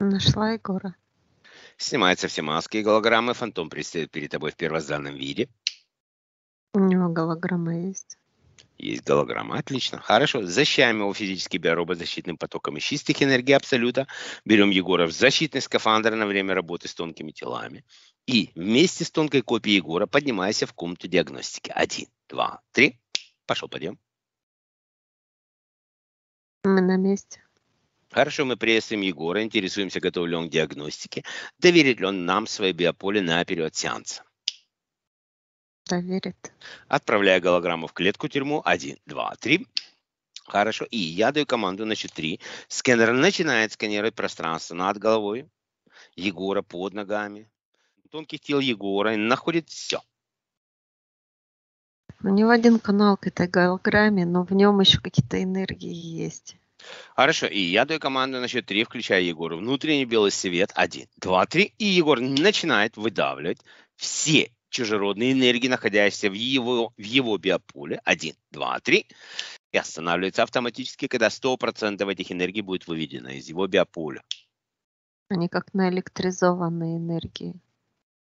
Нашла Егора. Снимаются все маски и голограммы. Фантом предстает перед тобой в первозданном виде. У него голограмма есть. Есть голограмма. Отлично. Хорошо. Защищаем его физический биоробот защитным потоком из чистых энергий абсолюта. Берем Егора в защитный скафандр на время работы с тонкими телами. И вместе с тонкой копией Егора поднимайся в комнату диагностики. Один, два, три. Пошел, подъем. Мы на месте. Хорошо, мы приветствуем Егора, интересуемся, готов ли он к диагностике. Доверит ли он нам свои биополе на период сеанса? Доверит. Отправляю голограмму в клетку тюрьму. Один, два, три. Хорошо. И я даю команду на счет три. Сканер начинает сканировать пространство над головой, Егора под ногами, тонких тел Егора, и находит все. У него один канал к этой голограмме, но в нем еще какие-то энергии есть. Хорошо, и я даю команду на счет 3, включая Егору. Внутренний белый свет 1, 2, 3. И Егор начинает выдавливать все чужеродные энергии, находящиеся в его, в его биополе. 1, 2, 3. И останавливается автоматически, когда 100% этих энергий будет выведено из его биополя. Они как на электризованные энергии.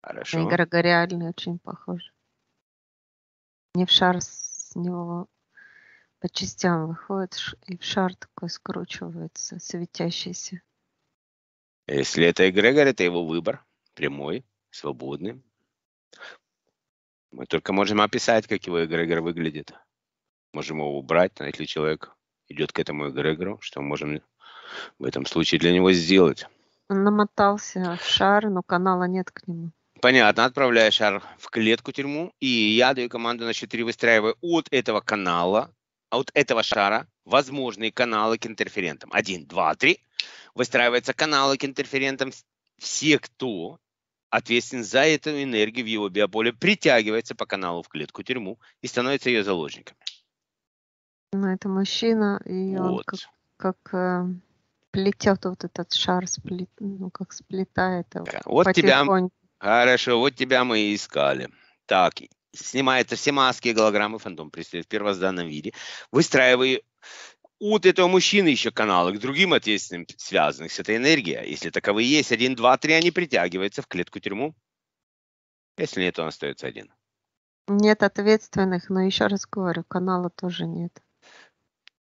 Хорошо. Они горгориальные, очень похожи. Не в шар с него по частям выходит и в шар такой скручивается, светящийся. Если это эгрегор, это его выбор. Прямой, свободный. Мы только можем описать, как его эгрегор выглядит. Можем его убрать, если человек идет к этому эгрегору, что мы можем в этом случае для него сделать. Он намотался в шар, но канала нет к нему. Понятно, отправляю шар в клетку тюрьму, и я даю команду на 4 выстраивая от этого канала а от этого шара возможные каналы к интерферентам. Один, два, три. Выстраиваются каналы к интерферентам. Все, кто ответственен за эту энергию в его биополе, притягивается по каналу в клетку-тюрьму и становится ее заложниками. Ну, это мужчина, и вот. он как, как э, плетет вот этот шар, сплет, ну, как сплетает его. Вот тебя, хорошо, вот тебя мы и искали. Так, снимается все маски и голограммы, фантом предстает в первозданном виде, выстраивая от этого мужчины еще каналы к другим ответственным связанных с этой энергией. А если таковые есть, один, два, три, они притягиваются в клетку-тюрьму. Если нет, он остается один. Нет ответственных, но еще раз говорю, канала тоже нет.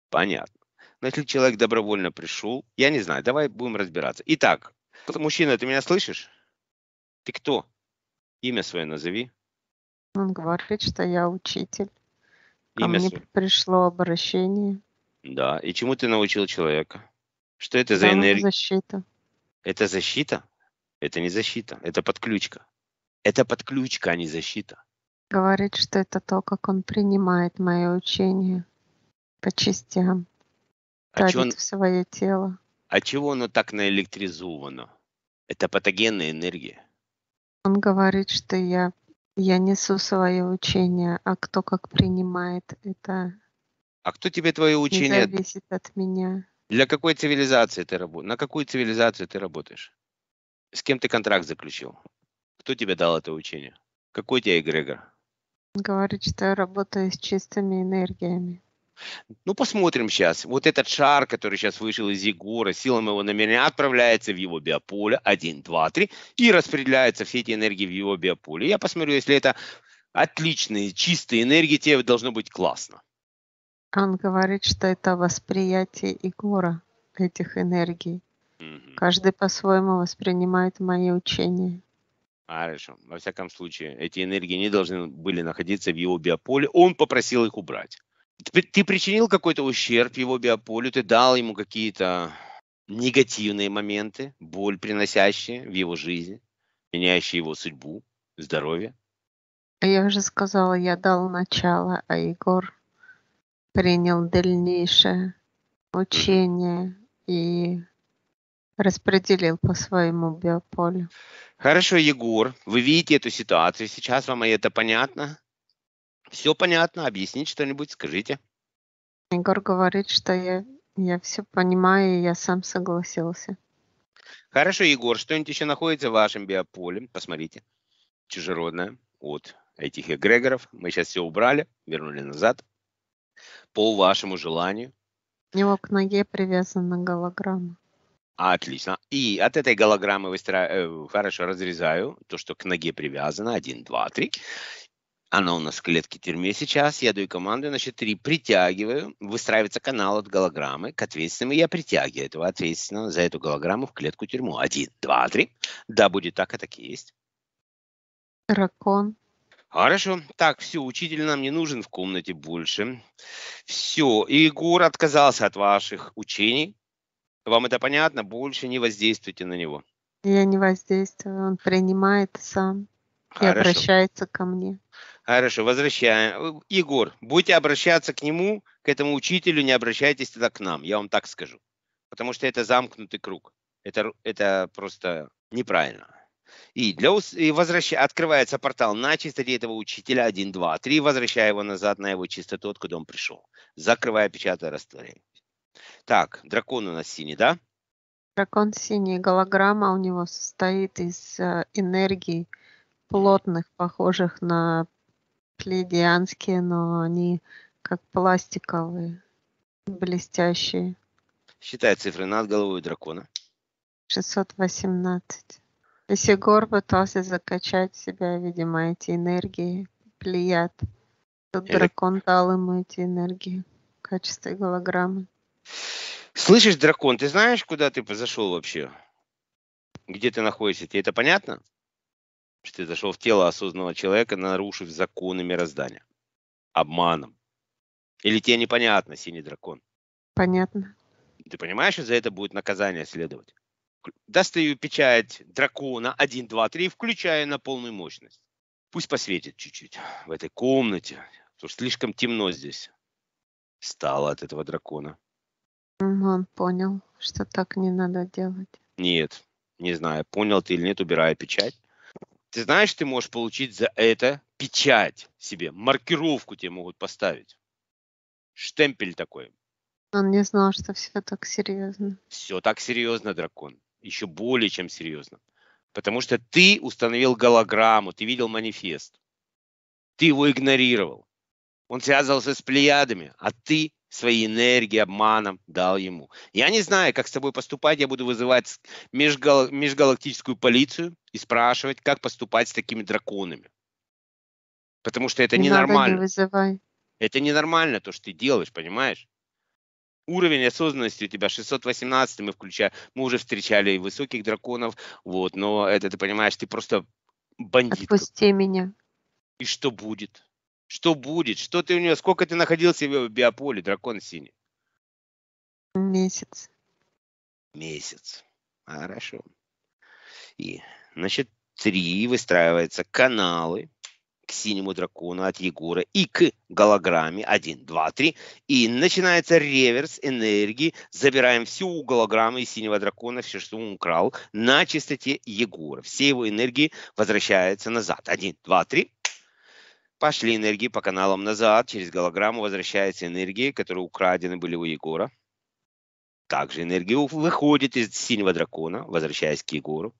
Понятно. Но если человек добровольно пришел, я не знаю, давай будем разбираться. Итак, мужчина, ты меня слышишь? Ты кто? Имя свое назови. Он говорит, что я учитель. Ко Имя мне су... пришло обращение. Да. И чему ты научил человека? Что это за энергия? Защита. Это защита? Это не защита, это подключка. Это подключка, а не защита. Говорит, что это то, как он принимает мое учение по частям. А чего он... в свое тело. А чего оно так наэлектризовано? Это патогенная энергия. Он говорит, что я я несу свое учение, а кто как принимает это? А кто тебе твое учение? Не зависит от меня. Для какой цивилизации ты работаешь? На какую цивилизацию ты работаешь? С кем ты контракт заключил? Кто тебе дал это учение? Какой у тебя эгрегор? Говорит, что я работаю с чистыми энергиями. Ну, посмотрим сейчас. Вот этот шар, который сейчас вышел из Егора, силам его намерения отправляется в его биополе Один, два, три, и распределяются все эти энергии в его биополе. Я посмотрю, если это отличные, чистые энергии, тебе должно быть классно. Он говорит, что это восприятие Егора этих энергий. Угу. Каждый по-своему воспринимает мои учения. Хорошо. Во всяком случае, эти энергии не должны были находиться в его биополе. Он попросил их убрать ты, причинил какой-то ущерб его биополю, ты дал ему какие-то негативные моменты, боль приносящие в его жизни, меняющие его судьбу, здоровье. Я уже сказала, я дал начало, а Егор принял дальнейшее учение и распределил по своему биополю. Хорошо, Егор, вы видите эту ситуацию, сейчас вам это понятно. Все понятно, объяснить что-нибудь, скажите. Егор говорит, что я, я все понимаю, и я сам согласился. Хорошо, Егор, что-нибудь еще находится в вашем биополе? Посмотрите. Чужеродное от этих эгрегоров. Мы сейчас все убрали, вернули назад. По вашему желанию. У него к ноге привязана голограмма. Отлично. И от этой голограммы выстра... Э, хорошо разрезаю то, что к ноге привязано. Один, два, три. Она у нас в клетке-тюрьме сейчас. Я даю команду значит, три Притягиваю. Выстраивается канал от голограммы к ответственному. Я притягиваю этого ответственного за эту голограмму в клетку-тюрьму. Один, два, три. Да, будет так, а так и есть. Ракон. Хорошо. Так, все, учитель нам не нужен в комнате больше. Все, Егор отказался от ваших учений. Вам это понятно? Больше не воздействуйте на него. Я не воздействую, он принимает сам Хорошо. и обращается ко мне. А, хорошо, возвращаем. Э, Егор, будете обращаться к нему, к этому учителю, не обращайтесь тогда к нам, я вам так скажу. Потому что это замкнутый круг. Это, это просто неправильно. И, для, и возвращ, открывается портал на чистоте этого учителя 1, 2, 3, возвращая его назад на его чистоту, откуда он пришел. Закрывая, печатая, растворяя. Так, дракон у нас синий, да? Дракон синий. Голограмма у него состоит из э, энергии плотных, похожих на Следианские, но они как пластиковые, блестящие. Считай цифры над головой дракона. 618. Исигор пытался закачать себя, видимо, эти энергии, плеяд. Тут Это... Э, дракон дал ему эти энергии в качестве голограммы. Слышишь, дракон, ты знаешь, куда ты зашел вообще? Где ты находишься? Тебе это понятно? что ты зашел в тело осознанного человека, нарушив законы мироздания. Обманом. Или тебе непонятно, синий дракон? Понятно. Ты понимаешь, что за это будет наказание следовать? Достаю печать дракона 1, 2, 3, включая на полную мощность. Пусть посветит чуть-чуть в этой комнате, потому что слишком темно здесь. Стало от этого дракона. Он понял, что так не надо делать. Нет, не знаю, понял ты или нет, убирая печать. Ты знаешь, ты можешь получить за это печать себе, маркировку тебе могут поставить. Штемпель такой. Он не знал, что все так серьезно. Все так серьезно, дракон. Еще более чем серьезно. Потому что ты установил голограмму, ты видел манифест. Ты его игнорировал. Он связывался с плеядами, а ты своей энергии, обманом дал ему. Я не знаю, как с тобой поступать. Я буду вызывать межгал... межгалактическую полицию и спрашивать, как поступать с такими драконами. Потому что это не ненормально. Не вызывай. Это ненормально, то, что ты делаешь, понимаешь? Уровень осознанности у тебя 618, мы включая, мы уже встречали и высоких драконов, вот, но это ты понимаешь, ты просто бандит. Отпусти меня. И что будет? Что будет? Что ты у нее? Сколько ты находился в биополе, дракон синий? Месяц. Месяц. Хорошо. И, значит, три выстраиваются каналы к синему дракону от Егора и к голограмме. Один, два, три. И начинается реверс энергии. Забираем всю голограмму из синего дракона, все, что он украл, на чистоте Егора. Все его энергии возвращаются назад. Один, два, три. Пошли энергии по каналам назад. Через голограмму возвращаются энергии, которые украдены были у Егора. Также энергия выходит из синего дракона, возвращаясь к Егору.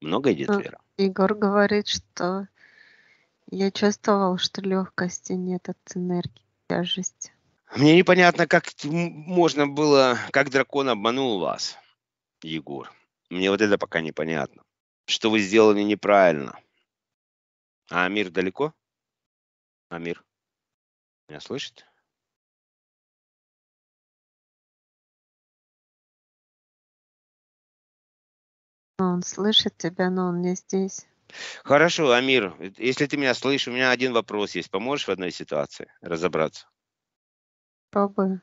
Много идет, а, Вера? Егор говорит, что я чувствовал, что легкости нет от энергии тяжести. Мне непонятно, как можно было, как дракон обманул вас, Егор. Мне вот это пока непонятно. Что вы сделали неправильно? А мир далеко? Амир, меня слышит? Он слышит тебя, но он не здесь. Хорошо, Амир, если ты меня слышишь, у меня один вопрос есть. Поможешь в одной ситуации разобраться? Попробую.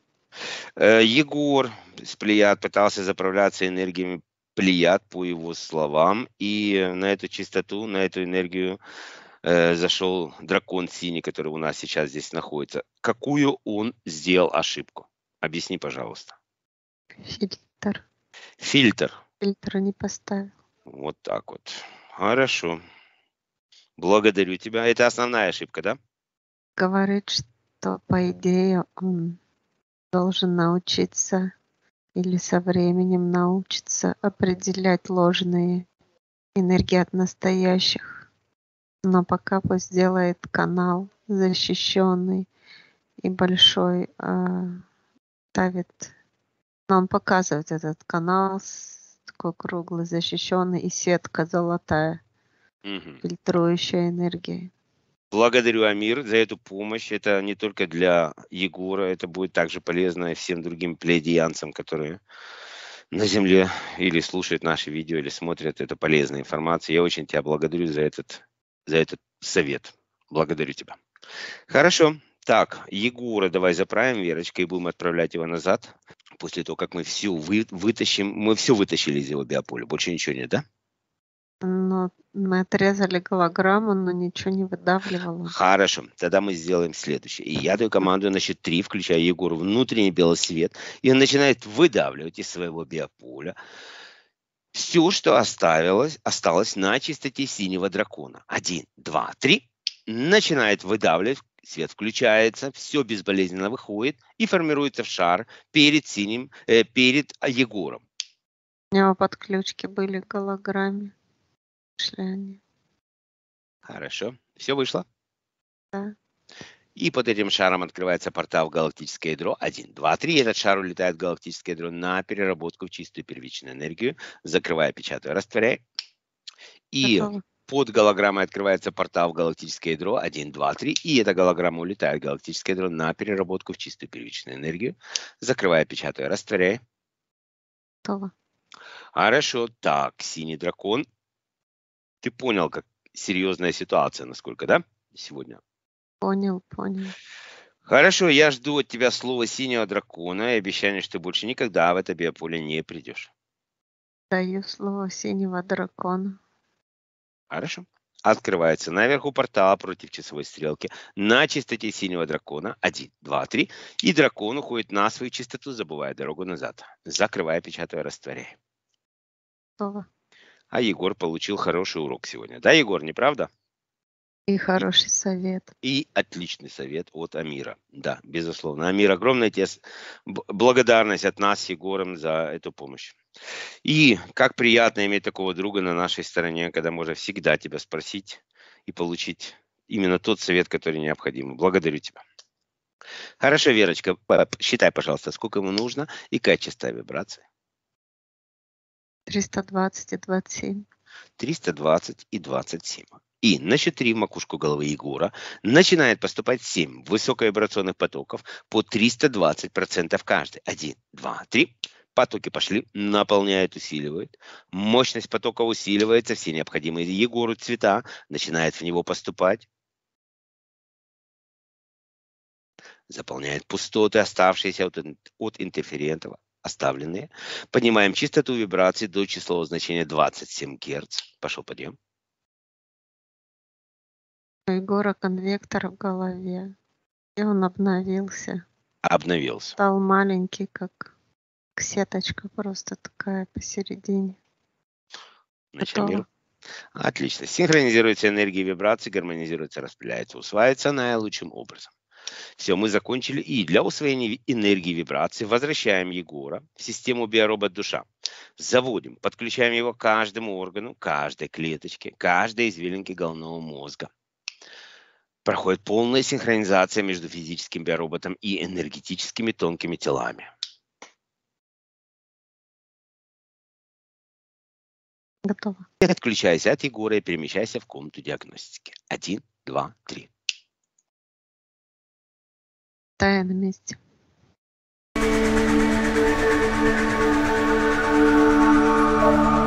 Э, Егор с Плеяд пытался заправляться энергиями Плеяд, по его словам, и на эту чистоту, на эту энергию э, зашел дракон синий, который у нас сейчас здесь находится. Какую он сделал ошибку? Объясни, пожалуйста. Фильтр. Фильтр. Фильтра не поставил. Вот так вот. Хорошо. Благодарю тебя. Это основная ошибка, да? Говорит, что по идее он должен научиться или со временем научится определять ложные энергии от настоящих но пока пусть делает канал защищенный и большой э, ставит нам показывает этот канал такой круглый защищенный и сетка золотая угу. фильтрующая энергией Благодарю, Амир, за эту помощь. Это не только для Егора, это будет также полезно и всем другим пледианцам, которые на земле или слушают наши видео, или смотрят. Это полезная информация. Я очень тебя благодарю за этот за этот совет. Благодарю тебя. Хорошо. Так, Егора давай заправим, Верочка, и будем отправлять его назад. После того, как мы все вы, вытащим, мы все вытащили из его биополя, больше ничего нет, да? Но ну, мы отрезали голограмму, но ничего не выдавливало. Хорошо, тогда мы сделаем следующее. И я даю команду на счет 3, включая Егору внутренний белый свет, и он начинает выдавливать из своего биополя все, что оставилось, осталось на чистоте синего дракона. Один, два, три. Начинает выдавливать, свет включается, все безболезненно выходит и формируется в шар перед синим, э, перед Егором. У него подключки были голограмме. Шли они. Хорошо. Все вышло? Да. И под этим шаром открывается портал в галактическое ядро 1, 2, 3. Этот шар улетает в галактическое ядро на переработку в чистую первичную энергию, закрывая, печатая, растворяя. И под голограммой открывается портал в галактическое ядро 1, 2, 3. И эта голограмма улетает в галактическое ядро на переработку в чистую первичную энергию, закрывая, печатая, растворяя. Готово. Хорошо. А так, синий дракон. Ты понял, как серьезная ситуация, насколько, да, сегодня? Понял, понял. Хорошо, я жду от тебя слова синего дракона и обещание, что больше никогда в это биополе не придешь. Даю слово синего дракона. Хорошо. Открывается наверху портала против часовой стрелки на чистоте синего дракона. Один, два, три. И дракон уходит на свою чистоту, забывая дорогу назад. Закрывая, печатая, растворяя. Слово. А Егор получил хороший урок сегодня. Да, Егор, не правда? И хороший совет. И отличный совет от Амира. Да, безусловно. Амир, огромная тебе благодарность от нас с Егором за эту помощь. И как приятно иметь такого друга на нашей стороне, когда можно всегда тебя спросить и получить именно тот совет, который необходим. Благодарю тебя. Хорошо, Верочка, считай, пожалуйста, сколько ему нужно и качество вибрации. 320 и 27. 320 и 27. И на 4 макушку головы Егора начинает поступать 7 высоковибрационных потоков по 320% каждый. 1, 2, 3. Потоки пошли, наполняют, усиливают. Мощность потока усиливается, все необходимые Егору цвета начинает в него поступать. Заполняет пустоты, оставшиеся от, от интерферентов, оставленные. Поднимаем частоту вибрации до числового значения 27 Гц. Пошел подъем. У Егора конвектор в голове. И он обновился. Обновился. Стал маленький, как сеточка просто такая посередине. Начали. Ну Отлично. Синхронизируется энергия вибрации, гармонизируется, распределяется, усваивается наилучшим образом. Все, мы закончили. И для усвоения энергии вибрации возвращаем Егора в систему биоробот душа. Заводим, подключаем его к каждому органу, каждой клеточке, каждой извилинке головного мозга проходит полная синхронизация между физическим биороботом и энергетическими тонкими телами. Готово. Отключайся от Егора и перемещайся в комнату диагностики. Один, два, три. Тая на месте. Thank you.